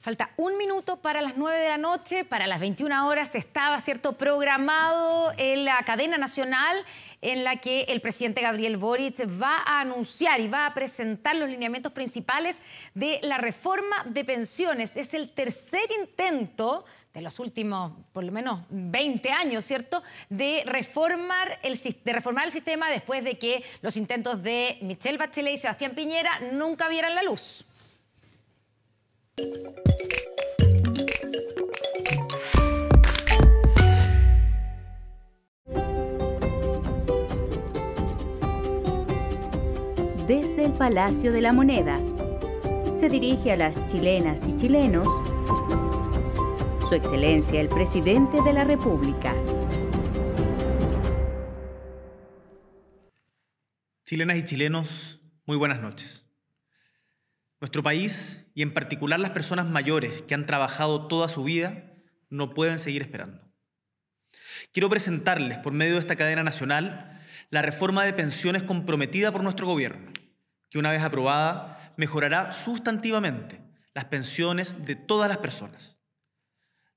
Falta un minuto para las 9 de la noche, para las 21 horas estaba, ¿cierto?, programado en la cadena nacional en la que el presidente Gabriel Boric va a anunciar y va a presentar los lineamientos principales de la reforma de pensiones. Es el tercer intento de los últimos, por lo menos 20 años, ¿cierto?, de reformar el, de reformar el sistema después de que los intentos de Michelle Bachelet y Sebastián Piñera nunca vieran la luz. Desde el Palacio de la Moneda, se dirige a las chilenas y chilenos Su Excelencia el Presidente de la República. Chilenas y chilenos, muy buenas noches. Nuestro país, y en particular las personas mayores que han trabajado toda su vida, no pueden seguir esperando. Quiero presentarles, por medio de esta cadena nacional, la reforma de pensiones comprometida por nuestro gobierno, que una vez aprobada mejorará sustantivamente las pensiones de todas las personas,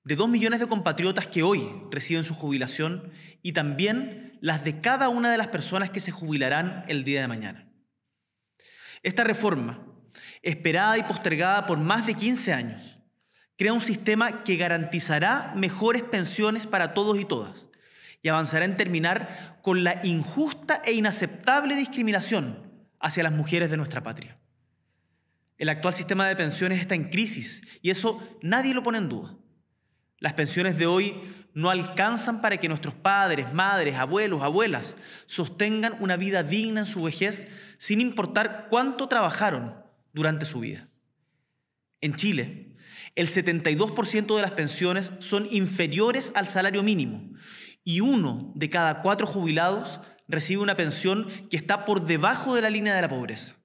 de dos millones de compatriotas que hoy reciben su jubilación y también las de cada una de las personas que se jubilarán el día de mañana. Esta reforma esperada y postergada por más de 15 años. Crea un sistema que garantizará mejores pensiones para todos y todas y avanzará en terminar con la injusta e inaceptable discriminación hacia las mujeres de nuestra patria. El actual sistema de pensiones está en crisis y eso nadie lo pone en duda. Las pensiones de hoy no alcanzan para que nuestros padres, madres, abuelos, abuelas sostengan una vida digna en su vejez sin importar cuánto trabajaron durante su vida. En Chile, el 72% de las pensiones son inferiores al salario mínimo y uno de cada cuatro jubilados recibe una pensión que está por debajo de la línea de la pobreza.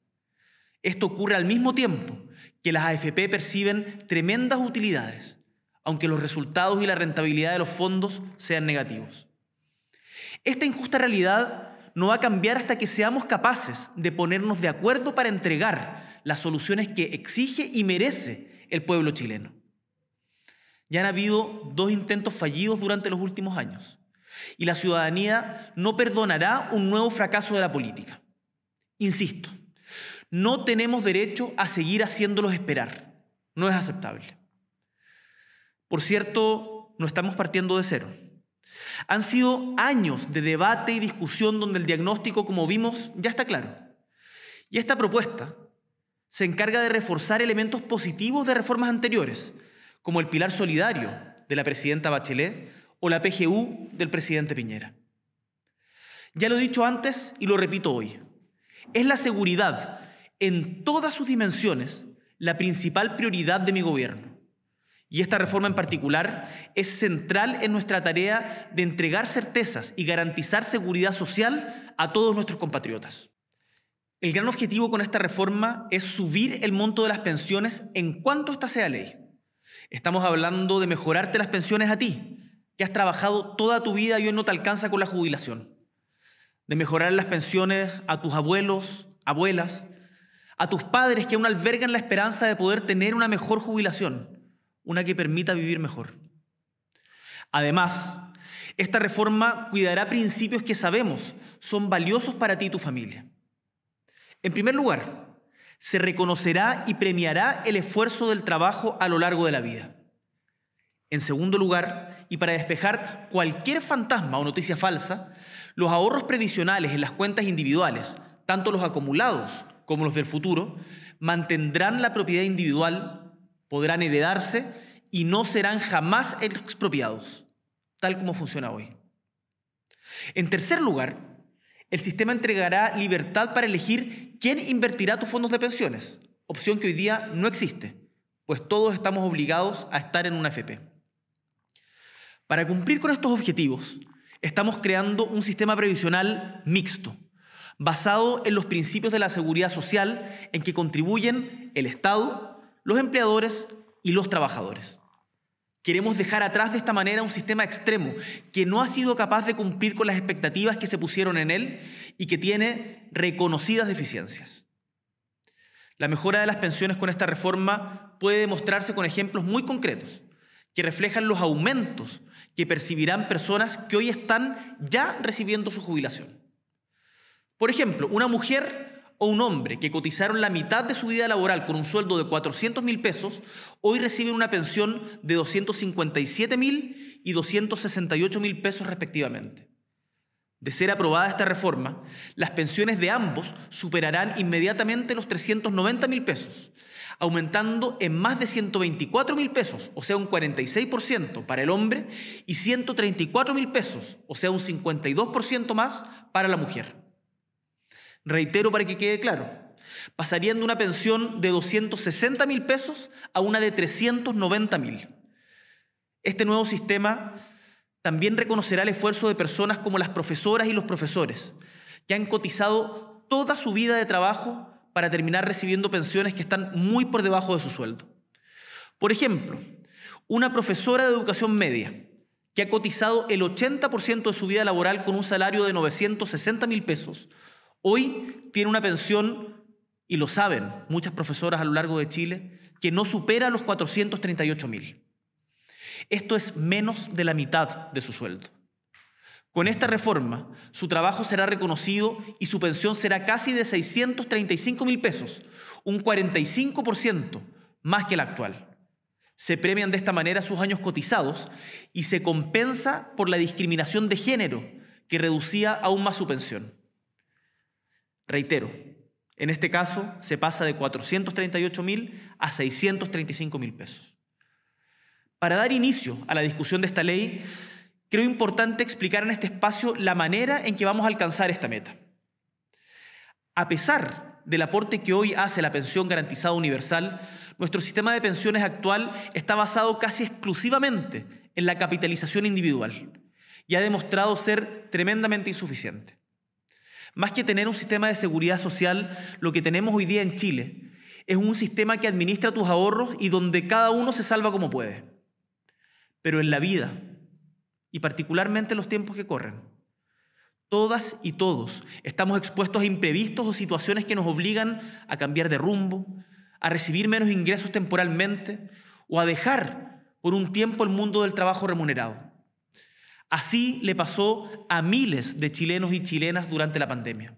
Esto ocurre al mismo tiempo que las AFP perciben tremendas utilidades, aunque los resultados y la rentabilidad de los fondos sean negativos. Esta injusta realidad no va a cambiar hasta que seamos capaces de ponernos de acuerdo para entregar las soluciones que exige y merece el pueblo chileno. Ya han habido dos intentos fallidos durante los últimos años y la ciudadanía no perdonará un nuevo fracaso de la política. Insisto, no tenemos derecho a seguir haciéndolos esperar. No es aceptable. Por cierto, no estamos partiendo de cero. Han sido años de debate y discusión donde el diagnóstico, como vimos, ya está claro. Y esta propuesta se encarga de reforzar elementos positivos de reformas anteriores, como el pilar solidario de la presidenta Bachelet o la PGU del presidente Piñera. Ya lo he dicho antes y lo repito hoy. Es la seguridad en todas sus dimensiones la principal prioridad de mi gobierno. Y esta reforma en particular es central en nuestra tarea de entregar certezas y garantizar seguridad social a todos nuestros compatriotas. El gran objetivo con esta reforma es subir el monto de las pensiones en cuanto esta sea ley. Estamos hablando de mejorarte las pensiones a ti, que has trabajado toda tu vida y hoy no te alcanza con la jubilación. De mejorar las pensiones a tus abuelos, abuelas, a tus padres que aún albergan la esperanza de poder tener una mejor jubilación una que permita vivir mejor. Además, esta reforma cuidará principios que sabemos son valiosos para ti y tu familia. En primer lugar, se reconocerá y premiará el esfuerzo del trabajo a lo largo de la vida. En segundo lugar, y para despejar cualquier fantasma o noticia falsa, los ahorros previsionales en las cuentas individuales, tanto los acumulados como los del futuro, mantendrán la propiedad individual podrán heredarse y no serán jamás expropiados, tal como funciona hoy. En tercer lugar, el sistema entregará libertad para elegir quién invertirá tus fondos de pensiones, opción que hoy día no existe, pues todos estamos obligados a estar en una FP. Para cumplir con estos objetivos, estamos creando un sistema previsional mixto, basado en los principios de la seguridad social en que contribuyen el Estado, los empleadores y los trabajadores. Queremos dejar atrás de esta manera un sistema extremo que no ha sido capaz de cumplir con las expectativas que se pusieron en él y que tiene reconocidas deficiencias. La mejora de las pensiones con esta reforma puede demostrarse con ejemplos muy concretos que reflejan los aumentos que percibirán personas que hoy están ya recibiendo su jubilación. Por ejemplo, una mujer o un hombre que cotizaron la mitad de su vida laboral con un sueldo de 400 mil pesos, hoy reciben una pensión de 257 mil y 268 mil pesos respectivamente. De ser aprobada esta reforma, las pensiones de ambos superarán inmediatamente los 390 mil pesos, aumentando en más de 124 mil pesos, o sea un 46% para el hombre, y 134 mil pesos, o sea un 52% más para la mujer. Reitero para que quede claro. Pasarían de una pensión de 260 mil pesos a una de 390 mil. Este nuevo sistema también reconocerá el esfuerzo de personas como las profesoras y los profesores, que han cotizado toda su vida de trabajo para terminar recibiendo pensiones que están muy por debajo de su sueldo. Por ejemplo, una profesora de educación media que ha cotizado el 80% de su vida laboral con un salario de 960 mil pesos Hoy tiene una pensión, y lo saben muchas profesoras a lo largo de Chile, que no supera los 438 mil. Esto es menos de la mitad de su sueldo. Con esta reforma, su trabajo será reconocido y su pensión será casi de 635 mil pesos, un 45% más que la actual. Se premian de esta manera sus años cotizados y se compensa por la discriminación de género que reducía aún más su pensión. Reitero, en este caso se pasa de 438 mil a 635 mil pesos. Para dar inicio a la discusión de esta ley, creo importante explicar en este espacio la manera en que vamos a alcanzar esta meta. A pesar del aporte que hoy hace la pensión garantizada universal, nuestro sistema de pensiones actual está basado casi exclusivamente en la capitalización individual y ha demostrado ser tremendamente insuficiente. Más que tener un sistema de seguridad social, lo que tenemos hoy día en Chile es un sistema que administra tus ahorros y donde cada uno se salva como puede. Pero en la vida, y particularmente en los tiempos que corren, todas y todos estamos expuestos a imprevistos o situaciones que nos obligan a cambiar de rumbo, a recibir menos ingresos temporalmente o a dejar por un tiempo el mundo del trabajo remunerado. Así le pasó a miles de chilenos y chilenas durante la pandemia.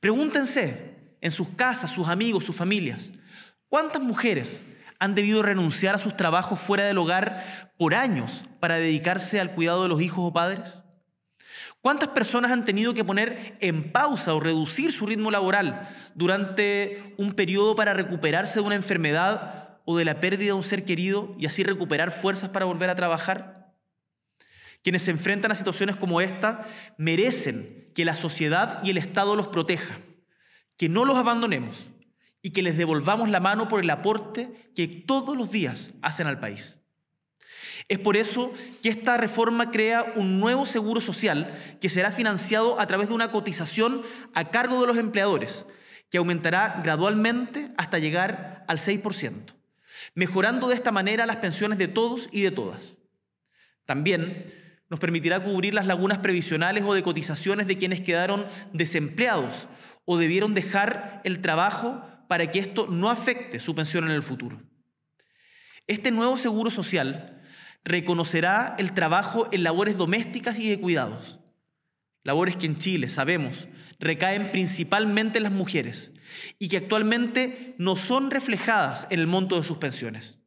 Pregúntense en sus casas, sus amigos, sus familias, ¿cuántas mujeres han debido renunciar a sus trabajos fuera del hogar por años para dedicarse al cuidado de los hijos o padres? ¿Cuántas personas han tenido que poner en pausa o reducir su ritmo laboral durante un periodo para recuperarse de una enfermedad o de la pérdida de un ser querido y así recuperar fuerzas para volver a trabajar? Quienes se enfrentan a situaciones como esta merecen que la sociedad y el Estado los proteja, que no los abandonemos y que les devolvamos la mano por el aporte que todos los días hacen al país. Es por eso que esta reforma crea un nuevo seguro social que será financiado a través de una cotización a cargo de los empleadores, que aumentará gradualmente hasta llegar al 6%, mejorando de esta manera las pensiones de todos y de todas. También nos permitirá cubrir las lagunas previsionales o de cotizaciones de quienes quedaron desempleados o debieron dejar el trabajo para que esto no afecte su pensión en el futuro. Este nuevo seguro social reconocerá el trabajo en labores domésticas y de cuidados, labores que en Chile, sabemos, recaen principalmente en las mujeres y que actualmente no son reflejadas en el monto de sus pensiones.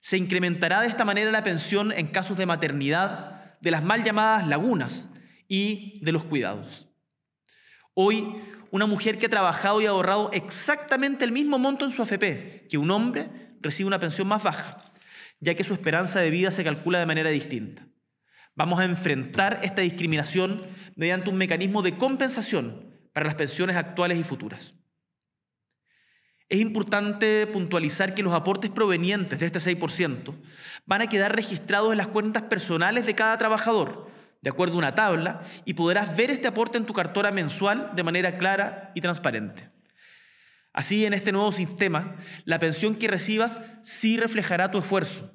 Se incrementará de esta manera la pensión en casos de maternidad, de las mal llamadas lagunas y de los cuidados. Hoy, una mujer que ha trabajado y ahorrado exactamente el mismo monto en su AFP que un hombre recibe una pensión más baja, ya que su esperanza de vida se calcula de manera distinta. Vamos a enfrentar esta discriminación mediante un mecanismo de compensación para las pensiones actuales y futuras es importante puntualizar que los aportes provenientes de este 6% van a quedar registrados en las cuentas personales de cada trabajador, de acuerdo a una tabla, y podrás ver este aporte en tu cartora mensual de manera clara y transparente. Así, en este nuevo sistema, la pensión que recibas sí reflejará tu esfuerzo,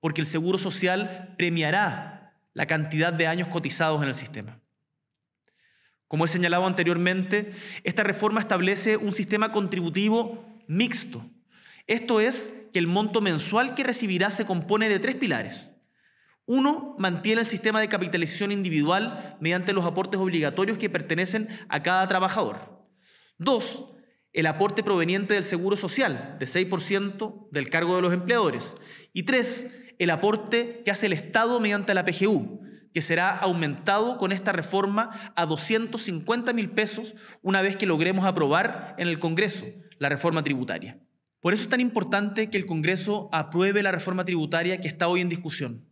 porque el Seguro Social premiará la cantidad de años cotizados en el sistema. Como he señalado anteriormente, esta reforma establece un sistema contributivo mixto. Esto es que el monto mensual que recibirá se compone de tres pilares. Uno, mantiene el sistema de capitalización individual mediante los aportes obligatorios que pertenecen a cada trabajador. Dos, el aporte proveniente del Seguro Social, de 6% del cargo de los empleadores. Y tres, el aporte que hace el Estado mediante la PGU, que será aumentado con esta reforma a 250 mil pesos una vez que logremos aprobar en el Congreso la reforma tributaria. Por eso es tan importante que el Congreso apruebe la reforma tributaria que está hoy en discusión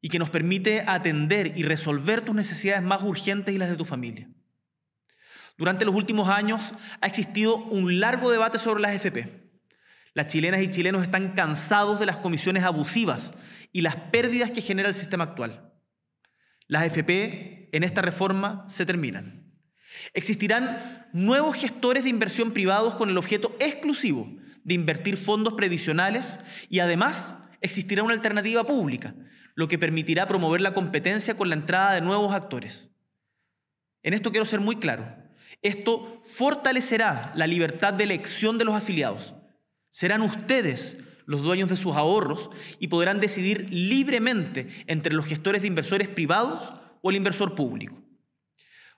y que nos permite atender y resolver tus necesidades más urgentes y las de tu familia. Durante los últimos años ha existido un largo debate sobre las FP. Las chilenas y chilenos están cansados de las comisiones abusivas y las pérdidas que genera el sistema actual. Las FP en esta reforma se terminan. Existirán nuevos gestores de inversión privados con el objeto exclusivo de invertir fondos previsionales y además existirá una alternativa pública, lo que permitirá promover la competencia con la entrada de nuevos actores. En esto quiero ser muy claro. Esto fortalecerá la libertad de elección de los afiliados. Serán ustedes los dueños de sus ahorros y podrán decidir libremente entre los gestores de inversores privados o el inversor público.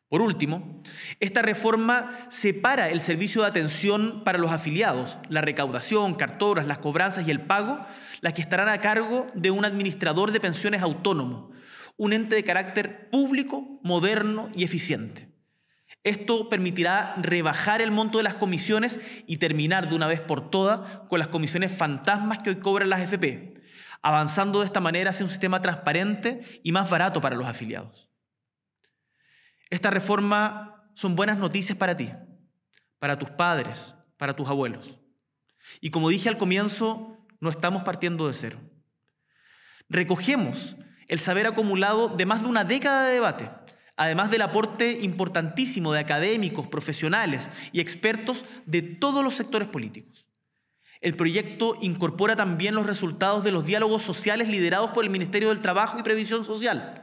Por último, esta reforma separa el servicio de atención para los afiliados, la recaudación, cartoras, las cobranzas y el pago, las que estarán a cargo de un administrador de pensiones autónomo, un ente de carácter público, moderno y eficiente. Esto permitirá rebajar el monto de las comisiones y terminar de una vez por todas con las comisiones fantasmas que hoy cobran las FP, avanzando de esta manera hacia un sistema transparente y más barato para los afiliados. Esta reforma son buenas noticias para ti, para tus padres, para tus abuelos. Y como dije al comienzo, no estamos partiendo de cero. Recogemos el saber acumulado de más de una década de debate además del aporte importantísimo de académicos, profesionales y expertos de todos los sectores políticos. El proyecto incorpora también los resultados de los diálogos sociales liderados por el Ministerio del Trabajo y Previsión Social,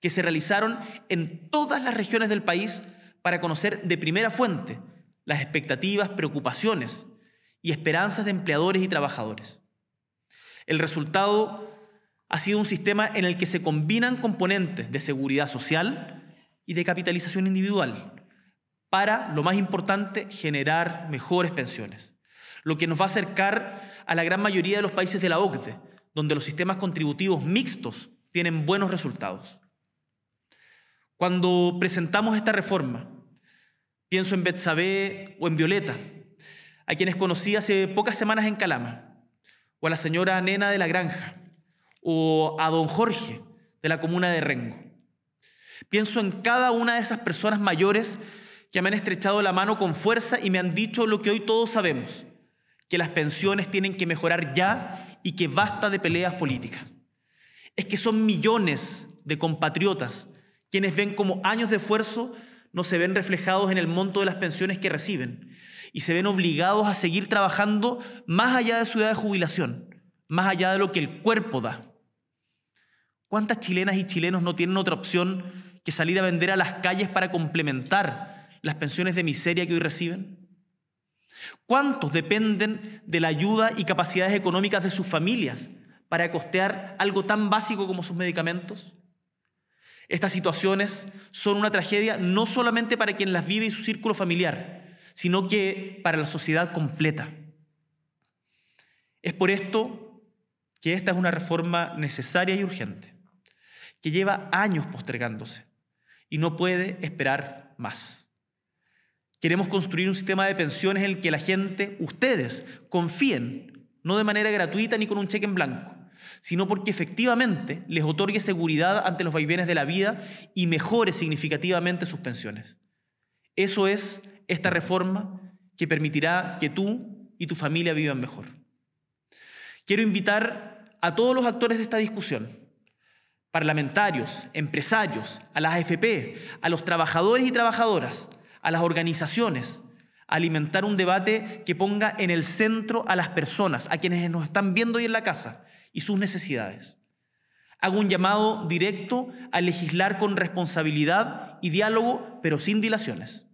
que se realizaron en todas las regiones del país para conocer de primera fuente las expectativas, preocupaciones y esperanzas de empleadores y trabajadores. El resultado ha sido un sistema en el que se combinan componentes de seguridad social, y de capitalización individual para, lo más importante, generar mejores pensiones, lo que nos va a acercar a la gran mayoría de los países de la OCDE, donde los sistemas contributivos mixtos tienen buenos resultados. Cuando presentamos esta reforma, pienso en Betsabé o en Violeta, a quienes conocí hace pocas semanas en Calama, o a la señora Nena de la Granja, o a don Jorge de la comuna de Rengo. Pienso en cada una de esas personas mayores que me han estrechado la mano con fuerza y me han dicho lo que hoy todos sabemos, que las pensiones tienen que mejorar ya y que basta de peleas políticas. Es que son millones de compatriotas quienes ven como años de esfuerzo no se ven reflejados en el monto de las pensiones que reciben y se ven obligados a seguir trabajando más allá de su edad de jubilación, más allá de lo que el cuerpo da. ¿Cuántas chilenas y chilenos no tienen otra opción que salir a vender a las calles para complementar las pensiones de miseria que hoy reciben? ¿Cuántos dependen de la ayuda y capacidades económicas de sus familias para costear algo tan básico como sus medicamentos? Estas situaciones son una tragedia no solamente para quien las vive y su círculo familiar, sino que para la sociedad completa. Es por esto que esta es una reforma necesaria y urgente, que lleva años postergándose y no puede esperar más. Queremos construir un sistema de pensiones en el que la gente, ustedes, confíen, no de manera gratuita ni con un cheque en blanco, sino porque efectivamente les otorgue seguridad ante los vaivenes de la vida y mejore significativamente sus pensiones. Eso es esta reforma que permitirá que tú y tu familia vivan mejor. Quiero invitar a todos los actores de esta discusión parlamentarios, empresarios, a las AFP, a los trabajadores y trabajadoras, a las organizaciones, alimentar un debate que ponga en el centro a las personas, a quienes nos están viendo hoy en la casa y sus necesidades. Hago un llamado directo a legislar con responsabilidad y diálogo, pero sin dilaciones.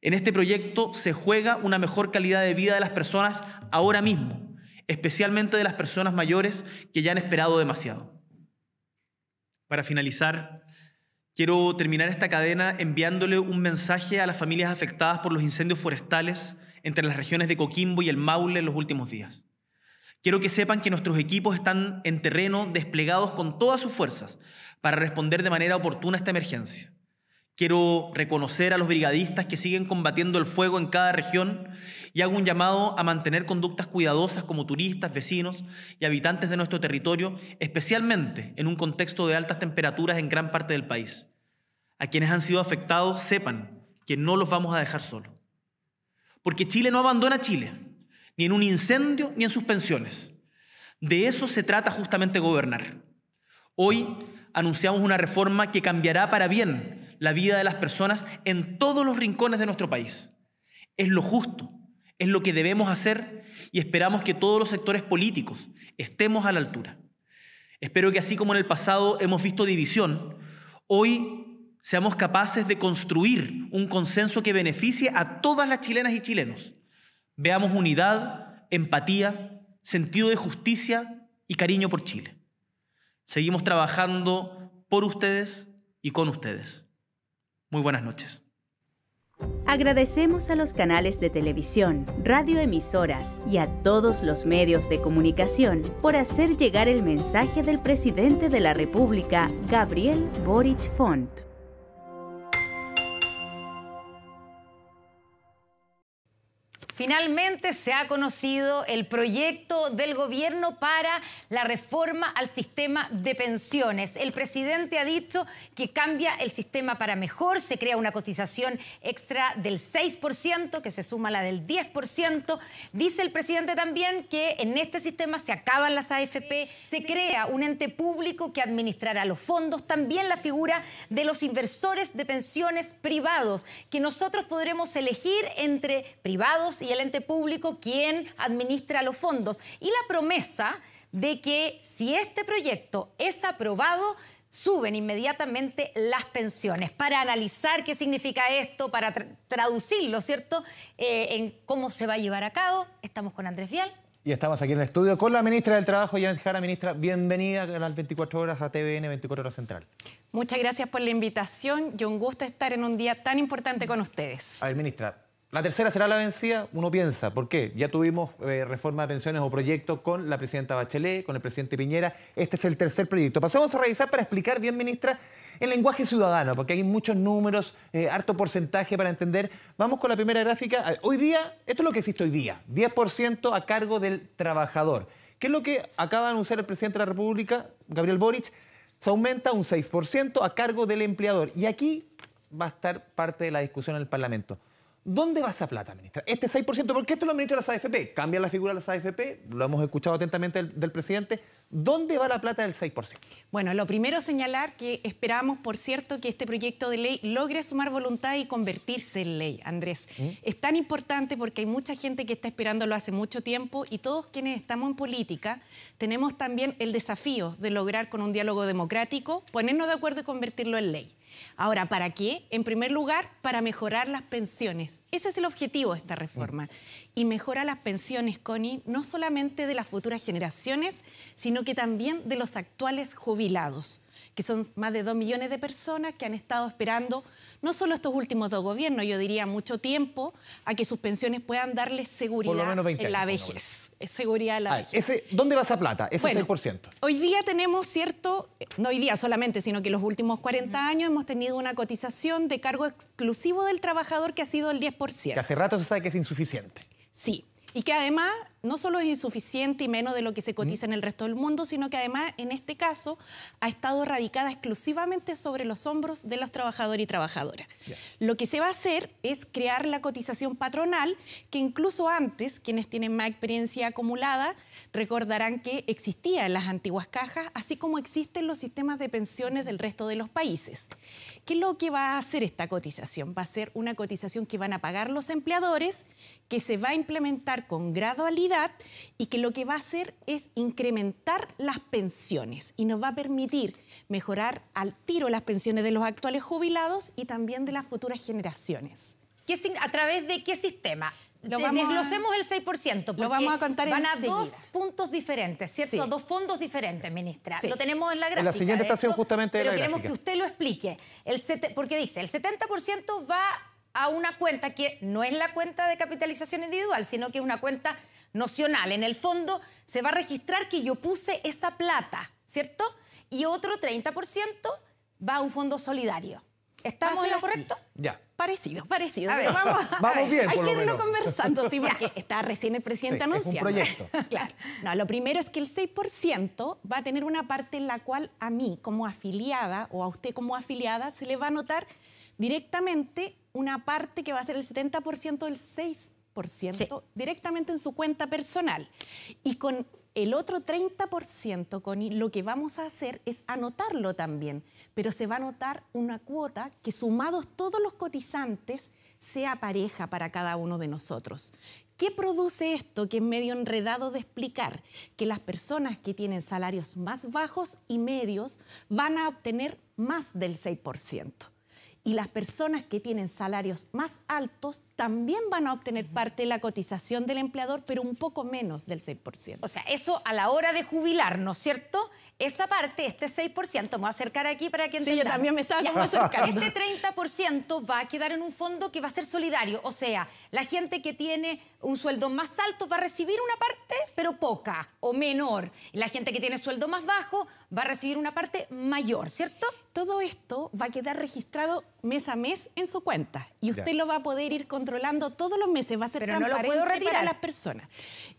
En este proyecto se juega una mejor calidad de vida de las personas ahora mismo, especialmente de las personas mayores que ya han esperado demasiado. Para finalizar, quiero terminar esta cadena enviándole un mensaje a las familias afectadas por los incendios forestales entre las regiones de Coquimbo y el Maule en los últimos días. Quiero que sepan que nuestros equipos están en terreno desplegados con todas sus fuerzas para responder de manera oportuna a esta emergencia. Quiero reconocer a los brigadistas que siguen combatiendo el fuego en cada región y hago un llamado a mantener conductas cuidadosas como turistas, vecinos y habitantes de nuestro territorio, especialmente en un contexto de altas temperaturas en gran parte del país. A quienes han sido afectados sepan que no los vamos a dejar solos. Porque Chile no abandona Chile, ni en un incendio ni en sus pensiones. De eso se trata justamente gobernar. Hoy anunciamos una reforma que cambiará para bien la vida de las personas en todos los rincones de nuestro país. Es lo justo, es lo que debemos hacer y esperamos que todos los sectores políticos estemos a la altura. Espero que así como en el pasado hemos visto división, hoy seamos capaces de construir un consenso que beneficie a todas las chilenas y chilenos. Veamos unidad, empatía, sentido de justicia y cariño por Chile. Seguimos trabajando por ustedes y con ustedes. Muy buenas noches. Agradecemos a los canales de televisión, radioemisoras y a todos los medios de comunicación por hacer llegar el mensaje del presidente de la República, Gabriel Boric Font. Finalmente se ha conocido el proyecto del gobierno para la reforma al sistema de pensiones. El presidente ha dicho que cambia el sistema para mejor, se crea una cotización extra del 6%, que se suma a la del 10%. Dice el presidente también que en este sistema se acaban las AFP, se crea un ente público que administrará los fondos, también la figura de los inversores de pensiones privados, que nosotros podremos elegir entre privados y y el ente público quien administra los fondos. Y la promesa de que si este proyecto es aprobado, suben inmediatamente las pensiones. Para analizar qué significa esto, para traducirlo, ¿cierto?, eh, en cómo se va a llevar a cabo, estamos con Andrés Vial. Y estamos aquí en el estudio con la ministra del Trabajo, Janet Jara. Ministra, bienvenida a las 24 horas a TVN 24 Horas Central. Muchas gracias por la invitación y un gusto estar en un día tan importante con ustedes. A ver, ministra, la tercera será la vencida, uno piensa, ¿por qué? Ya tuvimos eh, reforma de pensiones o proyectos con la presidenta Bachelet, con el presidente Piñera. Este es el tercer proyecto. Pasemos a revisar para explicar bien, ministra, el lenguaje ciudadano, porque hay muchos números, eh, harto porcentaje para entender. Vamos con la primera gráfica. Eh, hoy día, esto es lo que existe hoy día, 10% a cargo del trabajador. ¿Qué es lo que acaba de anunciar el presidente de la República, Gabriel Boric? Se aumenta un 6% a cargo del empleador. Y aquí va a estar parte de la discusión en el Parlamento. ¿Dónde va esa plata, ministra? Este 6%, qué esto lo administra las AFP, ¿Cambia la figura de las AFP, lo hemos escuchado atentamente del, presidente. ¿Dónde va la plata del 6%? Bueno, lo primero señalar que esperamos, por cierto, que este proyecto de ley logre sumar voluntad y convertirse en ley, Andrés. ¿Mm? Es tan importante porque hay mucha gente que está esperándolo hace mucho tiempo y todos quienes estamos en política tenemos también el desafío de lograr con un diálogo democrático ponernos de acuerdo y convertirlo en ley. Ahora, ¿para qué? En primer lugar, para mejorar las pensiones. Ese es el objetivo de esta reforma. Mm. Y mejora las pensiones, Connie, no solamente de las futuras generaciones, sino que también de los actuales jubilados que son más de dos millones de personas que han estado esperando, no solo estos últimos dos gobiernos, yo diría mucho tiempo, a que sus pensiones puedan darles seguridad en la vejez. Seguridad la ah, Ese, ¿Dónde va esa plata? Ese 6%. Hoy día tenemos cierto, eh, no hoy día solamente, sino que los últimos 40 años hemos tenido una cotización de cargo exclusivo del trabajador que ha sido el 10%. Que hace rato se sabe que es insuficiente. Sí, y que además no solo es insuficiente y menos de lo que se cotiza mm. en el resto del mundo, sino que además en este caso ha estado radicada exclusivamente sobre los hombros de los trabajadores y trabajadoras. Lo que se va a hacer es crear la cotización patronal, que incluso antes, quienes tienen más experiencia acumulada, recordarán que existía en las antiguas cajas, así como existen los sistemas de pensiones del resto de los países. ¿Qué es lo que va a hacer esta cotización? Va a ser una cotización que van a pagar los empleadores, que se va a implementar con gradualidad y que lo que va a hacer es incrementar las pensiones y nos va a permitir mejorar al tiro las pensiones de los actuales jubilados y también de las futuras generaciones. ¿Qué, ¿A través de qué sistema? Lo Desglosemos el 6%, porque van a dos puntos diferentes, ¿cierto? Dos fondos diferentes, ministra. Lo tenemos en la gráfica. En la siguiente estación justamente Pero queremos que usted lo explique. porque dice, el 70% va a una cuenta que no es la cuenta de capitalización individual, sino que es una cuenta nocional. En el fondo, se va a registrar que yo puse esa plata, ¿cierto? Y otro 30% va a un fondo solidario. ¿Estamos en lo correcto? Ya. Parecido, parecido. A ver, vamos, vamos bien. Hay que irnos conversando, sí, porque está recién el presidente anunciando. claro. No, lo primero es que el 6% va a tener una parte en la cual a mí como afiliada o a usted como afiliada se le va a notar directamente una parte que va a ser el 70% del 6 directamente en su cuenta personal. Y con el otro 30%, Connie, lo que vamos a hacer es anotarlo también, pero se va a anotar una cuota que sumados todos los cotizantes sea pareja para cada uno de nosotros. ¿Qué produce esto que es medio enredado de explicar? Que las personas que tienen salarios más bajos y medios van a obtener más del 6% y las personas que tienen salarios más altos también van a obtener parte de la cotización del empleador, pero un poco menos del 6%. O sea, eso a la hora de jubilar, ¿no es cierto? Esa parte, este 6%, me voy a acercar aquí para que entendamos. Sí, yo también me estaba como este acercando. Este 30% va a quedar en un fondo que va a ser solidario, o sea, la gente que tiene un sueldo más alto va a recibir una parte, pero poca o menor. Y la gente que tiene sueldo más bajo va a recibir una parte mayor, ¿cierto? Todo esto va a quedar registrado mes a mes en su cuenta y usted lo va a poder ir controlando todos los meses, va a ser Pero transparente retirar. para las personas.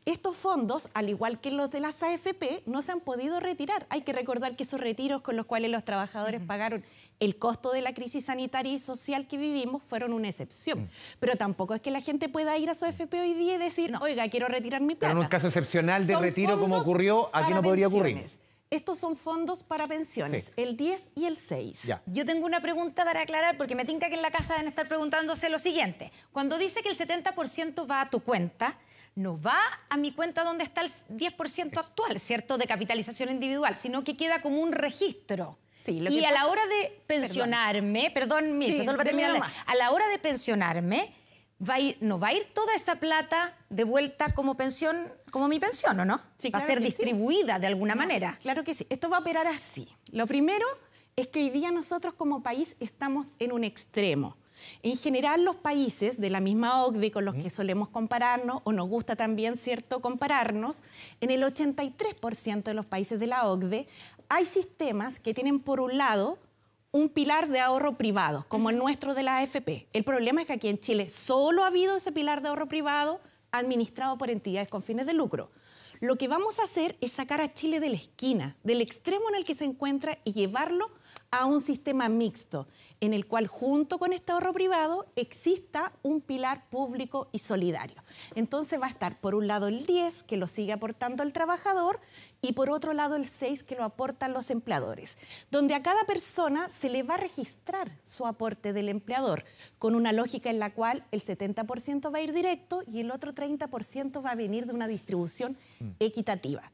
Estos fondos, al igual que los de las AFP, no se han podido retirar. Hay que recordar que esos retiros con los cuales los trabajadores pagaron el costo de la crisis sanitaria y social que vivimos fueron una excepción. Mm. Pero tampoco es que la gente pueda ir a su AFP hoy día y decir, no. oiga, quiero retirar mi plata. en un caso excepcional de retiro como ocurrió, aquí no podría ocurrir. Estos son fondos para pensiones, el 10 y el 6. Yo tengo una pregunta para aclarar, porque me tinca que en la casa deben estar preguntándose lo siguiente. Cuando dice que el 70% va a tu cuenta, no va a mi cuenta donde está el 10% actual, ¿cierto?, de capitalización individual, sino que queda como un registro. Sí, y a la hora de pensionarme, perdón, perdón solo para terminar, a la hora de pensionarme no va a ir toda esa plata de vuelta como pensión, como mi pensión, ¿o no? va a ser distribuida de alguna manera. Claro que sí. Esto va a operar así. Lo primero es que hoy día nosotros como país estamos en un extremo. En general, los países de la misma OCDE con los que solemos compararnos, o nos gusta también, ¿cierto?, compararnos, en el 83% de los países de la OCDE hay sistemas que tienen, por un lado, un pilar de ahorro privado, como el nuestro de la AFP. El problema es que aquí en Chile solo ha habido ese pilar de ahorro privado administrado por entidades con fines de lucro. Lo que vamos a hacer es sacar a Chile de la esquina, del extremo en el que se encuentra y llevarlo a un sistema mixto en el cual junto con este ahorro privado exista un pilar público y solidario. Entonces va a estar por un lado el 10 que lo sigue aportando el trabajador y por otro lado el 6 que lo aportan los empleadores, donde a cada persona se le va a registrar su aporte del empleador con una lógica en la cual el 70% va a ir directo y el otro 30% va a venir de una distribución mm. equitativa.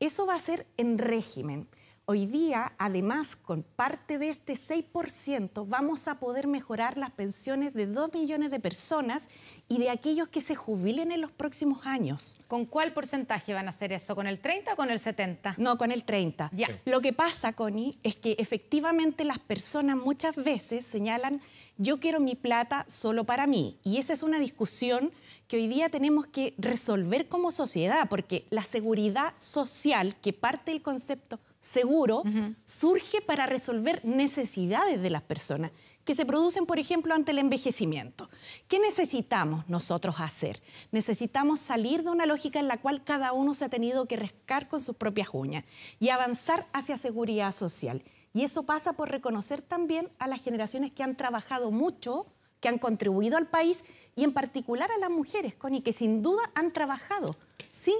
Eso va a ser en régimen. Hoy día, además, con parte de este 6%, vamos a poder mejorar las pensiones de 2 millones de personas y de aquellos que se jubilen en los próximos años. ¿Con cuál porcentaje van a hacer eso? ¿Con el 30 o con el 70? No, con el 30. Ya. Lo que pasa, Connie, es que efectivamente las personas muchas veces señalan yo quiero mi plata solo para mí. Y esa es una discusión que hoy día tenemos que resolver como sociedad, porque la seguridad social, que parte del concepto seguro surge para resolver necesidades de las personas que se producen, por ejemplo, ante el envejecimiento. ¿Qué necesitamos nosotros hacer? Necesitamos salir de una lógica en la cual cada uno se ha tenido que rescar con sus propias uñas y avanzar hacia seguridad social. Y eso pasa por reconocer también a las generaciones que han trabajado mucho, que han contribuido al país y en particular a las mujeres, Connie, que sin duda han trabajado sin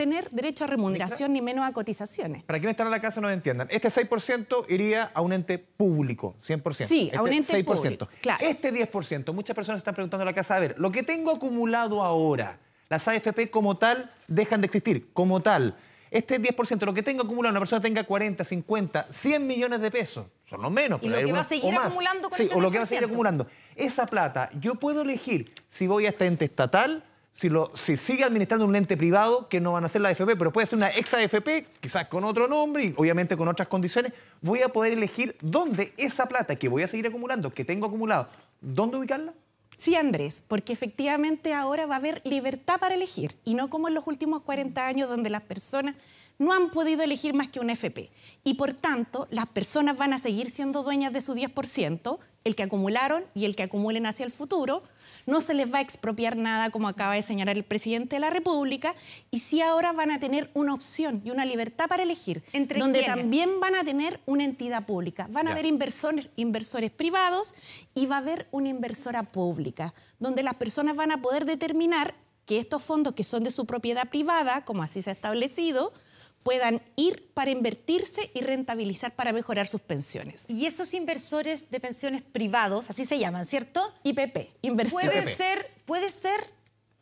tener derecho a remuneración ni menos a cotizaciones. Para quienes están en la casa no me entiendan. Este 6% iría a un ente público, 100%. Sí, a este un ente público. Claro. Este 10%, muchas personas están preguntando en la casa, a ver, lo que tengo acumulado ahora, las AFP como tal dejan de existir, como tal. Este 10%, lo que tengo acumulado, una persona tenga 40, 50, 100 millones de pesos, son los menos. Y lo que va a seguir acumulando con sí, o lo que va a seguir acumulando. Esa plata, yo puedo elegir si voy a este ente estatal, si, sigue administrando un ente privado, que no van a ser la AFP, pero puede ser una ex AFP, quizás con otro nombre y obviamente con otras condiciones, voy a poder elegir dónde esa plata que voy a seguir acumulando, que tengo acumulado, dónde ubicarla. Sí, Andrés, porque efectivamente ahora va a haber libertad para elegir y no como en los últimos 40 años donde las personas no han podido elegir más que un FP. Y por tanto, las personas van a seguir siendo dueñas de su 10%, el que acumularon y el que acumulen hacia el futuro, no se les va a expropiar nada, como acaba de señalar el presidente de la República, y sí ahora van a tener una opción y una libertad para elegir, donde también van a tener una entidad pública. Van a haber inversores, inversores privados y va a haber una inversora pública, donde las personas van a poder determinar que estos fondos que son de su propiedad privada, como así se ha establecido, puedan ir para invertirse y rentabilizar para mejorar sus pensiones. Y esos inversores de pensiones privados, así se llaman, ¿cierto? IPP, ¿Puede ser, puede ser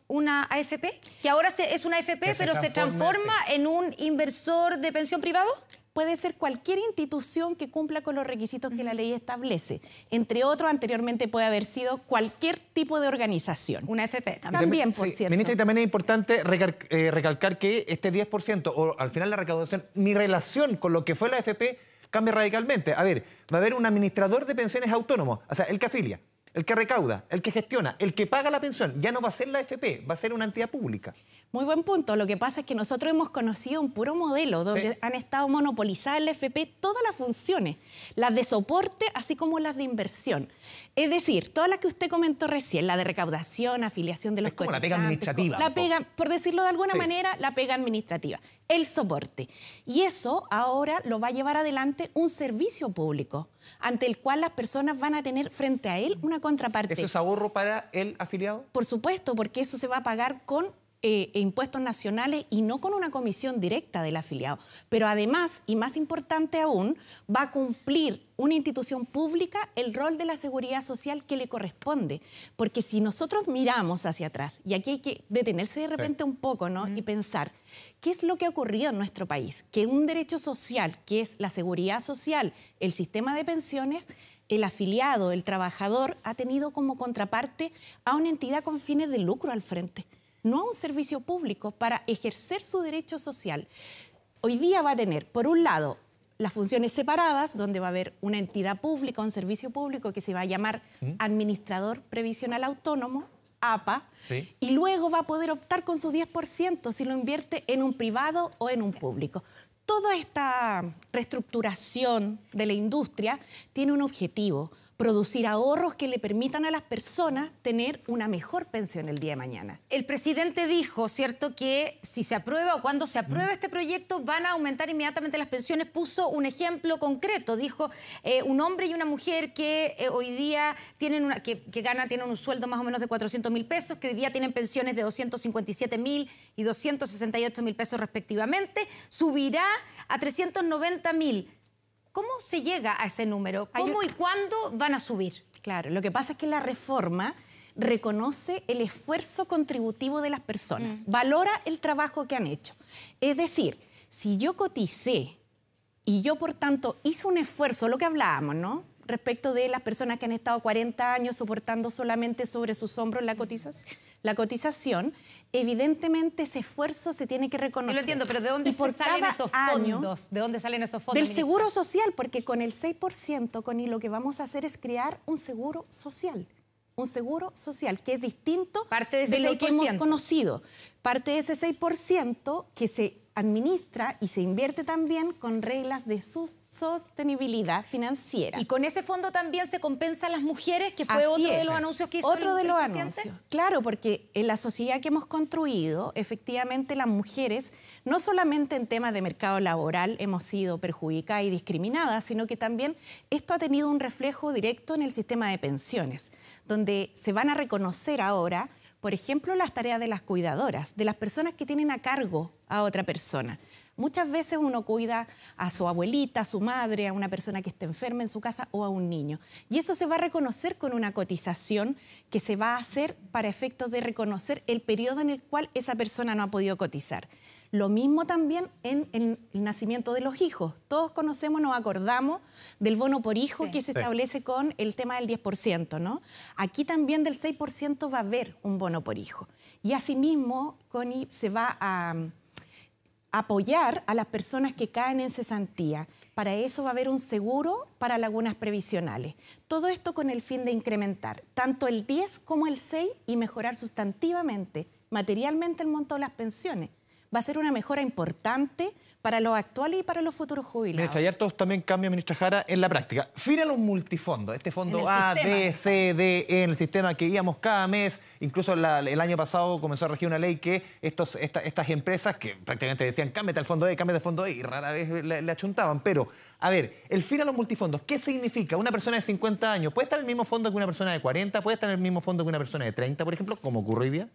una AFP? Que ahora es una AFP, pero se transforma, en un inversor de pensión privado? puede ser cualquier institución que cumpla con los requisitos que la ley establece. Entre otros, anteriormente puede haber sido cualquier tipo de organización. Una FP también. También, por cierto. Ministra, y también es importante eh, recalcar que este 10%, o al final la recaudación, mi relación con lo que fue la FP cambia radicalmente. A ver, va a haber un administrador de pensiones autónomo, o sea, el que afilia el que recauda, el que gestiona, el que paga la pensión, ya no va a ser la FP, va a ser una entidad pública. Muy buen punto. Lo que pasa es que nosotros hemos conocido un puro modelo donde han estado monopolizadas en la FP todas las funciones, las de soporte así como las de inversión. Es decir, todas las que usted comentó recién, la de recaudación, afiliación de los cotizantes, la pega administrativa. La pega, por decirlo de alguna manera, la pega administrativa el soporte. Y eso ahora lo va a llevar adelante un servicio público, ante el cual las personas van a tener frente a él una contraparte. ¿Eso es ahorro para el afiliado? Por supuesto, porque eso se va a pagar con eh, e impuestos nacionales y no con una comisión directa del afiliado. Pero además, y más importante aún, va a cumplir una institución pública el rol de la seguridad social que le corresponde. Porque si nosotros miramos hacia atrás, y aquí hay que detenerse de repente un poco ¿no? y pensar, ¿qué es lo que ha ocurrido en nuestro país? Que un derecho social, que es la seguridad social, el sistema de pensiones, el afiliado, el trabajador, ha tenido como contraparte a una entidad con fines de lucro al frente no a un servicio público para ejercer su derecho social. Hoy día va a tener, por un lado, las funciones separadas, donde va a haber una entidad pública, un servicio público que se va a llamar Administrador Previsional Autónomo, APA, y luego va a poder optar con su 10% si lo invierte en un privado o en un público. Toda esta reestructuración de la industria tiene un objetivo, producir ahorros que le permitan a las personas tener una mejor pensión el día de mañana. El presidente dijo, ¿cierto?, que si se aprueba o cuando se apruebe este proyecto van a aumentar inmediatamente las pensiones. Puso un ejemplo concreto, dijo, eh, un hombre y una mujer que eh, hoy día tienen una, que, gana, tienen un sueldo más o menos de 400 mil pesos, que hoy día tienen pensiones de 257 mil y 268 mil pesos respectivamente, subirá a 390 mil ¿Cómo se llega a ese número? ¿Cómo y cuándo van a subir? Claro, lo que pasa es que la reforma reconoce el esfuerzo contributivo de las personas, mm. valora el trabajo que han hecho. Es decir, si yo coticé y yo por tanto hice un esfuerzo, lo que hablábamos, ¿no? respecto de las personas que han estado 40 años soportando solamente sobre sus hombros la cotización, evidentemente ese esfuerzo se tiene que reconocer. Yo lo entiendo, pero ¿de dónde salen esos fondos? ¿De dónde salen esos fondos? Del seguro social, porque con el 6%, Connie, lo que vamos a hacer es crear un seguro social un seguro social que es distinto de, lo que hemos conocido. Parte de ese 6% que se administra y se invierte también con reglas de sostenibilidad financiera. Y con ese fondo también se compensa las mujeres, que fue otro de los anuncios que hizo. Otro de los anuncios. Claro, porque en la sociedad que hemos construido, efectivamente las mujeres, no solamente en temas de mercado laboral hemos sido perjudicadas y discriminadas, sino que también esto ha tenido un reflejo directo en el sistema de pensiones, donde se van a reconocer ahora por ejemplo, las tareas de las cuidadoras, de las personas que tienen a cargo a otra persona. Muchas veces uno cuida a su abuelita, a su madre, a una persona que esté enferma en su casa o a un niño. Y eso se va a reconocer con una cotización que se va a hacer para efectos de reconocer el periodo en el cual esa persona no ha podido cotizar. Lo mismo también en, el nacimiento de los hijos. Todos conocemos, nos acordamos del bono por hijo que se establece con el tema del 10%, ¿no? Aquí también del 6% va a haber un bono por hijo. Y asimismo, Connie, se va a mm, apoyar a las personas que caen en cesantía. Para eso va a haber un seguro para lagunas previsionales. Todo esto con el fin de incrementar tanto el 10 como el 6 y mejorar sustantivamente, materialmente el monto de las pensiones va a ser una mejora importante para los actuales y para los futuros jubilados. Ministra, y todos también cambian, ministra Jara, en la práctica. Fin a los multifondos, este fondo A, B, C, D, e, en el sistema que íbamos cada mes, incluso el año pasado comenzó a regir una ley que estos, estas empresas que prácticamente decían, cámbiate al fondo E, cámbiate al fondo E, y rara vez le, le, achuntaban. Pero, a ver, el fin a los multifondos, ¿qué significa? Una persona de 50 años, ¿puede estar en el mismo fondo que una persona de 40? ¿Puede estar en el mismo fondo que una persona de 30, por ejemplo, como ocurre hoy día?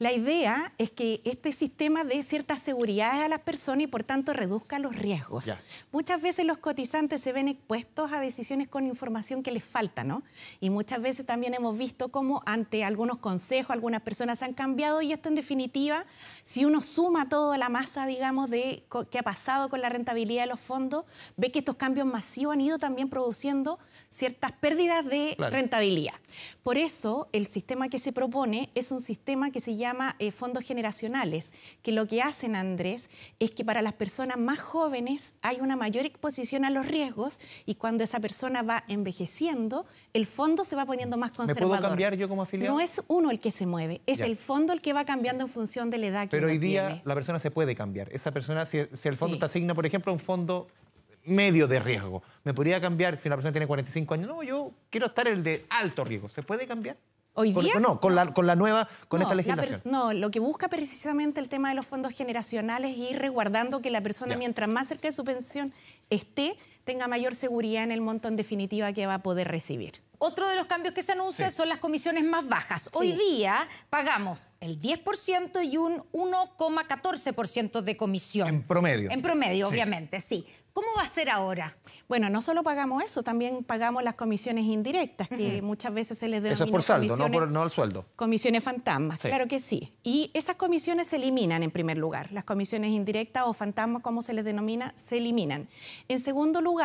La idea es que este sistema dé ciertas seguridades a las personas y por tanto reduzca los riesgos. Muchas veces los cotizantes se ven expuestos a decisiones con información que les falta, ¿no? Y muchas veces también hemos visto cómo ante algunos consejos algunas personas han cambiado y esto en definitiva, si uno suma toda la masa, digamos, de qué ha pasado con la rentabilidad de los fondos, ve que estos cambios masivos han ido también produciendo ciertas pérdidas de rentabilidad. Por eso el sistema que se propone es un sistema que se llama llama eh, fondos generacionales, que lo que hacen, Andrés, es que para las personas más jóvenes hay una mayor exposición a los riesgos y cuando esa persona va envejeciendo, el fondo se va poniendo más conservador. ¿Me puedo cambiar yo como afiliado? No es uno el que se mueve, es el fondo el que va cambiando en función de la edad que Pero hoy día la persona se puede cambiar. Esa persona, si, el fondo te asigna, por ejemplo, un fondo medio de riesgo. ¿Me podría cambiar si una persona tiene 45 años? No, yo quiero estar el de alto riesgo. ¿Se puede cambiar? ¿Hoy día? no, con la, con la nueva, con esta legislación. No, lo que busca precisamente el tema de los fondos generacionales es ir resguardando que la persona, mientras más cerca de su pensión esté, tenga mayor seguridad en el monto en definitiva que va a poder recibir. Otro de los cambios que se anuncia son las comisiones más bajas. Hoy día pagamos el 10% y un 1,14% de comisión. En promedio. En promedio, obviamente, sí. ¿Cómo va a ser ahora? Bueno, no solo pagamos eso, también pagamos las comisiones indirectas, que muchas veces se les denomina... Eso es por saldo, no, por, no al sueldo. Comisiones fantasmas, claro que sí. Y esas comisiones se eliminan en primer lugar. Las comisiones indirectas o fantasmas, como se les denomina, se eliminan. En segundo lugar,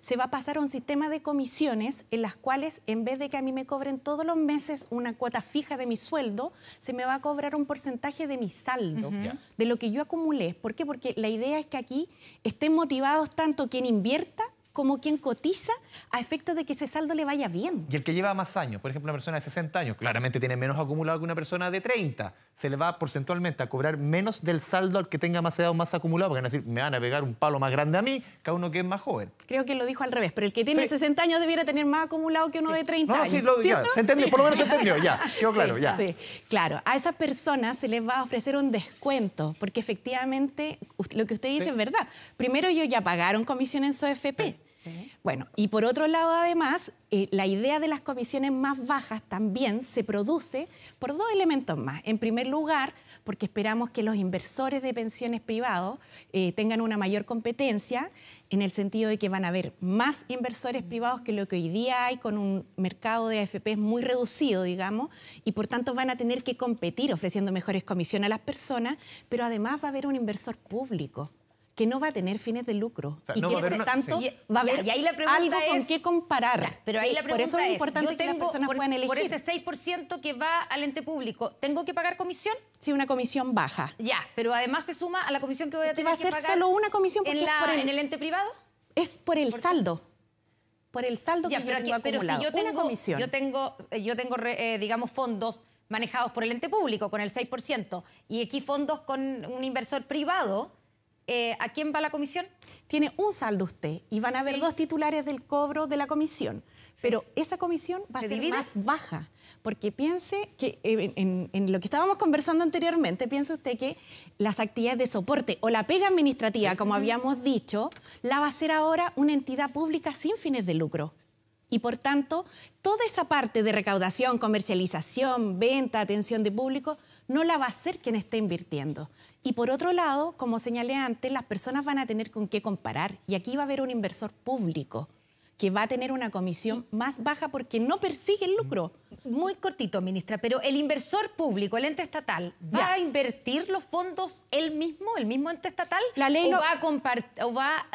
se va a pasar a un sistema de comisiones en las cuales en vez de que a mí me cobren todos los meses una cuota fija de mi sueldo, se me va a cobrar un porcentaje de mi saldo, de lo que yo acumulé. ¿Por qué? Porque la idea es que aquí estén motivados tanto quien invierta como quien cotiza a efecto de que ese saldo le vaya bien. Y el que lleva más años, por ejemplo, una persona de 60 años, claramente tiene menos acumulado que una persona de 30. Se le va porcentualmente a cobrar menos del saldo al que tenga más edad o más acumulado, porque van a decir, me van a pegar un palo más grande a mí que a uno que es más joven. Creo que lo dijo al revés, pero el que tiene 60 años debiera tener más acumulado que uno de 30 no, Sí, lo, ya, se entendió, por lo menos se entendió, ya, quedó claro, ya. Sí, claro. A esas personas se les va a ofrecer un descuento, porque efectivamente lo que usted dice es verdad. Primero ellos ya pagaron comisión en su FP bueno, y por otro lado, además, eh, la idea de las comisiones más bajas también se produce por dos elementos más. En primer lugar, porque esperamos que los inversores de pensiones privados eh, tengan una mayor competencia en el sentido de que van a haber más inversores privados que lo que hoy día hay con un mercado de AFP muy reducido, digamos, y por tanto van a tener que competir ofreciendo mejores comisiones a las personas, pero además va a haber un inversor público que no va a tener fines de lucro. y que ese tanto va a haber algo con qué comparar. pero ahí la pregunta por eso es importante que las personas puedan elegir. Por ese 6% que va al ente público, ¿tengo que pagar comisión? Sí, una comisión baja. Ya, pero además se suma a la comisión que voy a tener va a ser solo una comisión en, por el, en el ente privado? Es por el saldo por el saldo que pero yo tengo Pero eh, si yo tengo, Yo tengo, eh, digamos, fondos manejados por el ente público con el 6% y aquí fondos con un inversor privado eh, ¿a quién va la comisión? Tiene un saldo usted y van a haber dos titulares del cobro de la comisión. Pero esa comisión va a ser más baja, porque piense que eh, en, en, lo que estábamos conversando anteriormente, piense usted que las actividades de soporte o la pega administrativa, como habíamos dicho, la va a hacer ahora una entidad pública sin fines de lucro y por tanto toda esa parte de recaudación, comercialización, venta, atención de público, no la va a hacer quien está invirtiendo. Y por otro lado, como señalé antes, las personas van a tener con qué comparar y aquí va a haber un inversor público que va a tener una comisión más baja porque no persigue el lucro. Muy cortito, ministra, pero el inversor público, el ente estatal, ¿va a invertir los fondos él mismo, el mismo ente estatal? La ley o, va a va,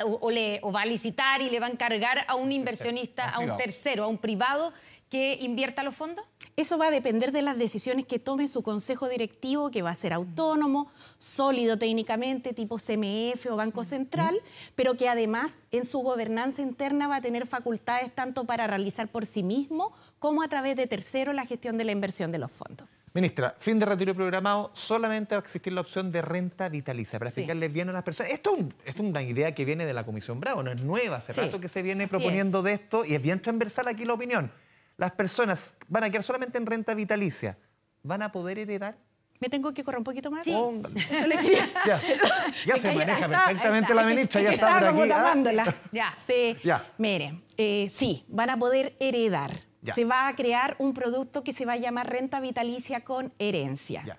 o va a licitar y le va a encargar a un inversionista, a un tercero, a un privado que invierta los fondos? Eso va a depender de las decisiones que tome su consejo directivo, que va a ser autónomo, sólido técnicamente, tipo CMF o Banco Central, pero que además en su gobernanza interna va a tener facultades tanto para realizar por sí mismo como a través de terceros la gestión de la inversión de los fondos. Ministra, fin de retiro programado, solamente va a existir la opción de renta vitaliza para explicarles bien a las personas. Esto es, una idea que viene de la Comisión Bravo, no es nueva, hace rato que se viene proponiendo de esto y es bien transversal aquí la opinión las personas van a quedar solamente en renta vitalicia, ¿van a poder heredar? ¿Me tengo que correr un poquito más? Sí. Quería... Ya, se maneja perfectamente la ministra, ya está, está Ya. Sí. Mire, eh, sí, van a poder heredar. Se va a crear un producto que se va a llamar renta vitalicia con herencia.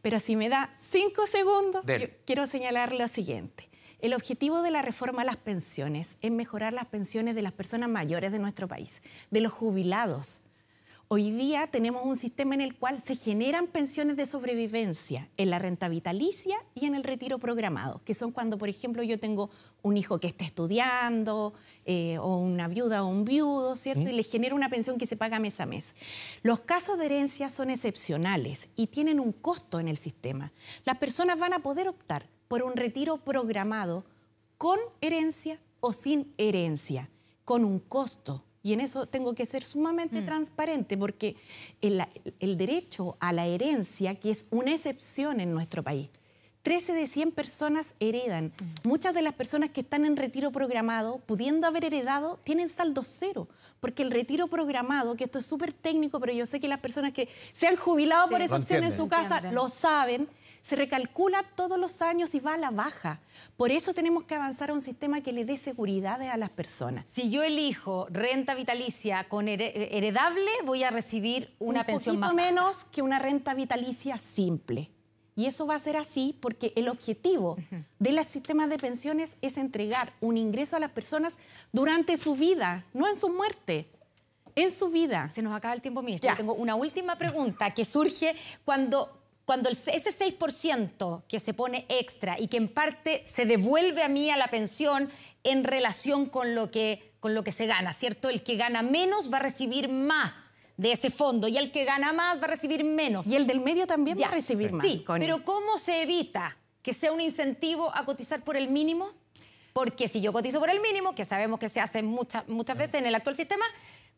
Pero si me da cinco segundos, quiero señalar lo siguiente. El objetivo de la reforma a las pensiones es mejorar las pensiones de las personas mayores de nuestro país, de los jubilados. Hoy día tenemos un sistema en el cual se generan pensiones de sobrevivencia en la renta vitalicia y en el retiro programado, que son cuando, por ejemplo, yo tengo un hijo que está estudiando, eh, o una viuda o un viudo, ¿cierto? Y le genera una pensión que se paga mes a mes. Los casos de herencia son excepcionales y tienen un costo en el sistema. Las personas van a poder optar por un retiro programado con herencia o sin herencia, con un costo. Y en eso tengo que ser sumamente mm. transparente porque el, derecho a la herencia, que es una excepción en nuestro país, 13 de 100 personas heredan. Mm. Muchas de las personas que están en retiro programado, pudiendo haber heredado, tienen saldo cero, porque el retiro programado, que esto es súper técnico, pero yo sé que las personas que se han jubilado por excepción en su casa lo saben, se recalcula todos los años y va a la baja. Por eso tenemos que avanzar a un sistema que le dé seguridad a las personas. Si yo elijo renta vitalicia con heredable, voy a recibir una pensión más. Un poquito menos que una renta vitalicia simple. Y eso va a ser así porque el objetivo de los sistemas de pensiones es entregar un ingreso a las personas durante su vida, no en su muerte. En su vida. Se nos acaba el tiempo, ministra. tengo una última pregunta que surge cuando cuando ese 6% que se pone extra y que en parte se devuelve a mí a la pensión en relación con lo que, con lo que se gana, ¿cierto? El que gana menos va a recibir más de ese fondo y el que gana más va a recibir menos. Y el del medio también va a recibir más. Sí, pero ¿cómo se evita que sea un incentivo a cotizar por el mínimo? Porque si yo cotizo por el mínimo, que sabemos que se hace muchas muchas veces en el actual sistema,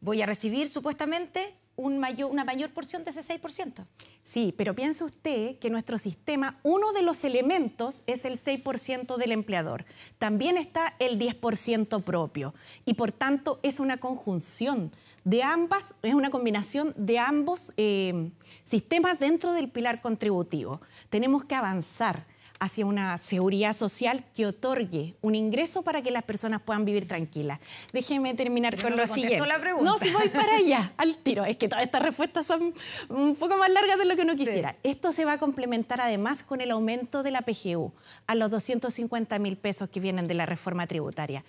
voy a recibir supuestamente una mayor porción de ese 6%. Sí, pero piensa usted que nuestro sistema, uno de los elementos es el 6% del empleador. También está el 10% propio. Y por tanto es una conjunción de ambas, es una combinación de ambos eh, sistemas dentro del pilar contributivo. Tenemos que avanzar hacia una seguridad social que otorgue un ingreso para que las personas puedan vivir tranquilas. Déjeme terminar con lo siguiente. no, si voy para allá, al tiro. Es que todas estas respuestas son un poco más largas de lo que uno quisiera. Esto se va a complementar además con el aumento de la PGU a los 250 mil pesos que vienen de la reforma tributaria.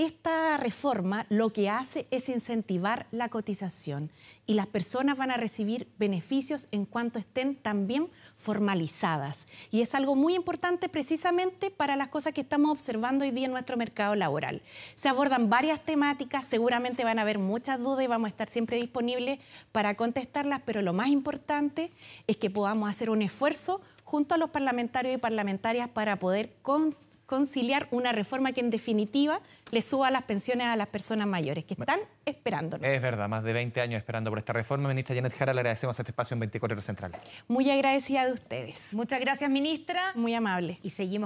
Esta reforma lo que hace es incentivar la cotización y las personas van a recibir beneficios en cuanto estén también formalizadas. Y es algo muy importante precisamente para las cosas que estamos observando hoy día en nuestro mercado laboral. Se abordan varias temáticas, seguramente van a haber muchas dudas y vamos a estar siempre disponibles para contestarlas, pero lo más importante es que podamos hacer un esfuerzo junto a los parlamentarios y parlamentarias para poder conciliar una reforma que en definitiva le suba las pensiones a las personas mayores que están esperándonos. Es verdad, más de 20 años esperando por esta reforma. Ministra Janet Jara, le agradecemos este espacio en 24 horas central. Muy agradecida de ustedes. Muchas gracias, ministra. Muy amable. Y seguimos.